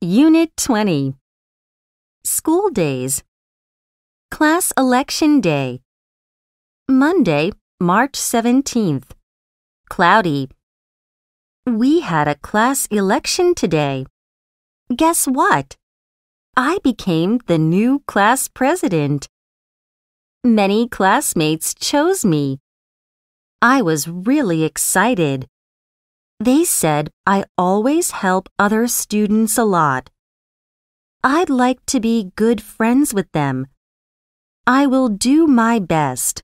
Unit 20 School Days Class Election Day Monday, March 17th. Cloudy. We had a class election today. Guess what? I became the new class president. Many classmates chose me. I was really excited. They said I always help other students a lot. I'd like to be good friends with them. I will do my best.